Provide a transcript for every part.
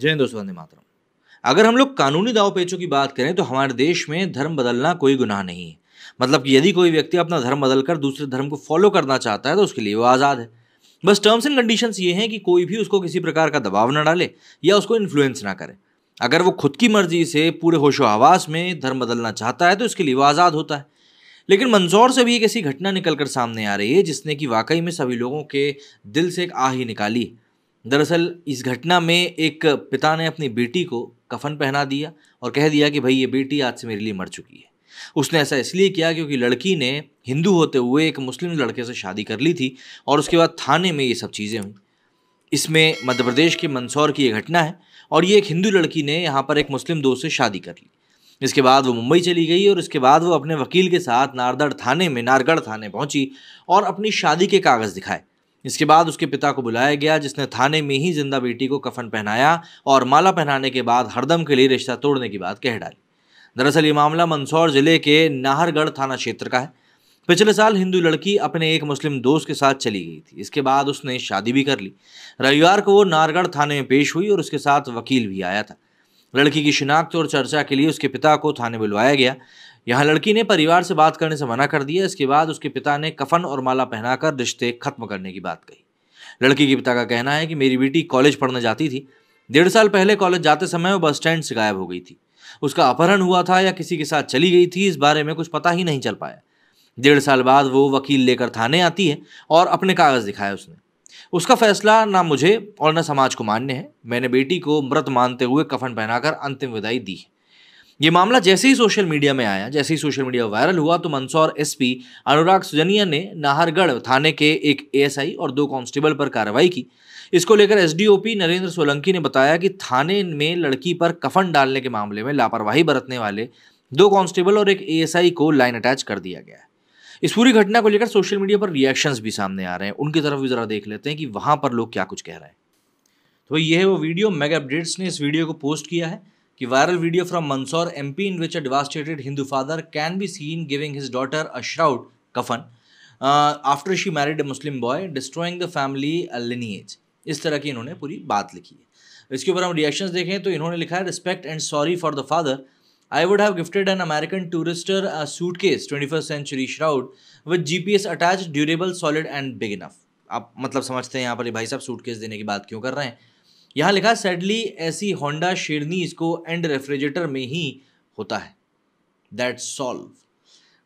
जय हिंद दोस्तों मातरम अगर हम लोग कानूनी दाव पेचों की बात करें तो हमारे देश में धर्म बदलना कोई गुनाह नहीं है मतलब कि यदि कोई व्यक्ति अपना धर्म बदलकर दूसरे धर्म को फॉलो करना चाहता है तो उसके लिए वो आज़ाद है बस टर्म्स एंड कंडीशंस ये हैं कि कोई भी उसको किसी प्रकार का दबाव ना डाले या उसको इन्फ्लुएंस ना करे अगर वो खुद की मर्जी से पूरे होशो हवास में धर्म बदलना चाहता है तो उसके लिए वो आज़ाद होता है लेकिन मंदसौर से भी एक ऐसी घटना निकल कर सामने आ रही है जिसने कि वाकई में सभी लोगों के दिल से एक आह ही निकाली दरअसल इस घटना में एक पिता ने अपनी बेटी को कफन पहना दिया और कह दिया कि भाई ये बेटी आज से मेरे लिए मर चुकी है उसने ऐसा इसलिए किया क्योंकि लड़की ने हिंदू होते हुए एक मुस्लिम लड़के से शादी कर ली थी और उसके बाद थाने में ये सब चीज़ें हुई इसमें मध्य प्रदेश के मंदसौर की ये घटना है और ये एक हिंदू लड़की ने यहाँ पर एक मुस्लिम दोस्त से शादी कर ली इसके बाद वो मुंबई चली गई और इसके बाद वो अपने वकील के साथ नारदड़ थाने में नारगढ़ थाने पहुंची और अपनी शादी के कागज़ दिखाए इसके बाद उसके पिता को बुलाया गया जिसने थाने में ही जिंदा बेटी को कफन पहनाया और माला पहनाने के बाद हरदम के लिए रिश्ता तोड़ने की बात कह डाली दरअसल ये मामला मंदसौर जिले के नाहरगढ़ थाना क्षेत्र का है पिछले साल हिंदू लड़की अपने एक मुस्लिम दोस्त के साथ चली गई थी इसके बाद उसने शादी भी कर ली रविवार को वो नारगढ़ थाने में पेश हुई और उसके साथ वकील भी आया था लड़की की शिनाख्त और चर्चा के लिए उसके पिता को थाने बुलवाया गया यहाँ लड़की ने परिवार से बात करने से मना कर दिया इसके बाद उसके पिता ने कफन और माला पहनाकर रिश्ते खत्म करने की बात कही लड़की के पिता का कहना है कि मेरी बेटी कॉलेज पढ़ने जाती थी डेढ़ साल पहले कॉलेज जाते समय वो बस स्टैंड से गायब हो गई थी उसका अपहरण हुआ था या किसी के साथ चली गई थी इस बारे में कुछ पता ही नहीं चल पाया डेढ़ साल बाद वो वकील लेकर थाने आती है और अपने कागज़ दिखाया उसने उसका फैसला ना मुझे और न समाज को मान्य है मैंने बेटी को मृत मानते हुए कफन पहनाकर अंतिम विदाई दी ये मामला जैसे ही सोशल मीडिया में आया जैसे ही सोशल मीडिया वायरल हुआ तो मंदसौर एसपी अनुराग सुजनिया ने नाहरगढ़ थाने के एक एएसआई और दो कांस्टेबल पर कार्रवाई की इसको लेकर एसडीओपी नरेंद्र सोलंकी ने बताया कि थाने में लड़की पर कफन डालने के मामले में लापरवाही बरतने वाले दो कांस्टेबल और एक एएसआई को लाइन अटैच कर दिया गया है इस पूरी घटना को लेकर सोशल मीडिया पर रिएक्शंस भी सामने आ रहे हैं उनकी तरफ भी ज़रा देख लेते हैं कि वहां पर लोग क्या कुछ कह रहे हैं तो ये है वो वीडियो मेगा अपडेट्स ने इस वीडियो को पोस्ट किया है कि viral video from Mandsaur M P in which devastated Hindu father can be seen giving his daughter a कफन after she married she married a Muslim boy, destroying the इस तरह की इन्होंने पूरी बात लिखी है इसके ऊपर हम रिएक्शंस देखें तो इन्होंने लिखा है respect and sorry for the father I would have gifted an American tourister a suitcase 21st century shroud with GPS attached, durable, solid and big enough. आप मतलब समझते हैं यहाँ पर भाई साहब सूटकेस देने की बात क्यों कर रहे हैं यहाँ लिखा सैडली ऐसी होंडा शेरनी इसको एंड रेफ्रिजरेटर में ही होता है that solve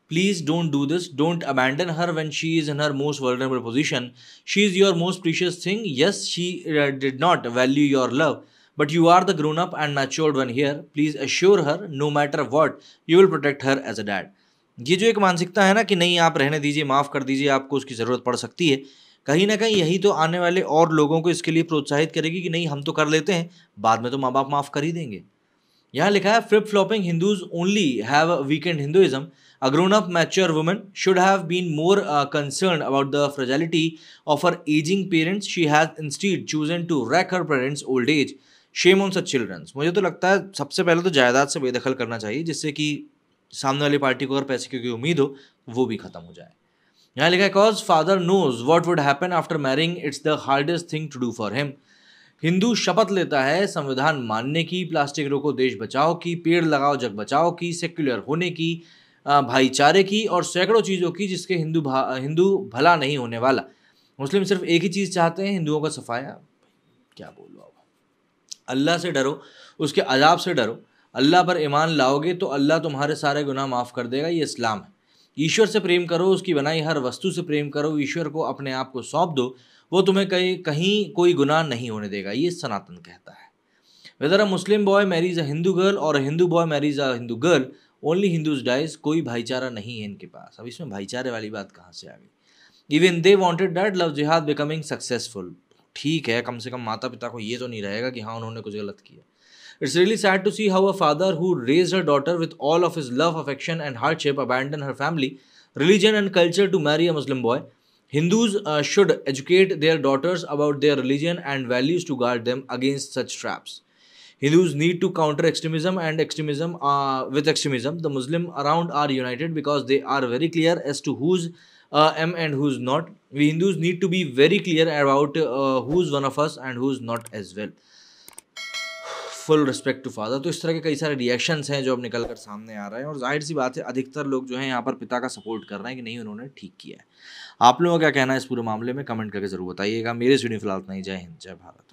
please don't do this don't abandon her when she is in her most vulnerable position she is your most precious thing yes she did not value your love But you are the grown up and matured one here. Please assure her, no matter what, you will protect her as a dad. ये जो एक मानसिकता है ना कि नहीं आप रहने दीजिए माफ़ कर दीजिए आपको उसकी ज़रूरत पड़ सकती है कहीं ना कहीं यही तो आने वाले और लोगों को इसके लिए प्रोत्साहित करेगी कि नहीं हम तो कर लेते हैं बाद में तो माँ बाप माफ़ कर ही देंगे यहाँ लिखा है flip flopping Hindus only have a weakened Hinduism a grown up mature woman should have been more concern about the fragility of her ageing parents she has instead chosen to wreck her parents old age shame on such childrens मुझे तो लगता है सबसे पहले तो जायदाद से बेदखल करना चाहिए जिससे कि सामने वाली पार्टी को अगर पैसे की उम्मीद हो वो भी खत्म हो जाए यहाँ लिखा है cause father knows what would happen after marrying it's the hardest thing to do for him Hindu शपथ लेता है संविधान मानने की प्लास्टिक रोको देश बचाओ की पेड़ लगाओ जग बचाओ की सेक्युलर होने की भाईचारे की और सैकड़ों चीज़ों की जिसके हिंदू हिंदू भला नहीं होने वाला मुस्लिम सिर्फ एक ही चीज़ चाहते हैं हिंदुओं का सफाया क्या बोलो अब अल्लाह से डरो उसके अजाब से डरो अल्लाह पर ईमान लाओगे तो अल्लाह तुम्हारे सारे गुनाह माफ़ कर देगा ये इस्लाम है ईश्वर से प्रेम करो उसकी बनाई हर वस्तु से प्रेम करो ईश्वर को अपने आप को सौंप दो वो तुम्हें कहीं कहीं कोई गुनाह नहीं होने देगा ये सनातन कहता है whether a Muslim boy marries a Hindu girl और Hindu boy marries a Hindu girl only Hindus dies कोई भाईचारा नहीं है इनके पास अब इसमें भाईचारे वाली बात कहाँ से आ गई even they wanted that love jihad becoming successful ठीक है कम से कम माता पिता को ये तो नहीं रहेगा कि हाँ उन्होंने कुछ गलत किया it's really sad to see how a father who raise her daughter with all of his love affection and hardship abandon her family religion and culture to marry a Muslim boy Hindus should educate their daughters about their religion and values to guard them against such traps Hindus need to counter extremism and extremism with extremism the Muslim around are united because they are very clear as to whose and who is not we Hindus need to be very clear about who is one of us and who is not as well full respect to father तो इस तरह के कई सारे reactions हैं जो अब निकल कर सामने आ रहे हैं और जाहिर सी बात है अधिकतर लोग जो हैं यहाँ पर पिता का सपोर्ट कर रहे हैं कि नहीं उन्होंने ठीक किया है आप लोगों का क्या कहना है इस पूरे मामले में कमेंट करके जरूर बताइएगा मेरे सुनी फिलहाल नहीं जय हिंद जय भारत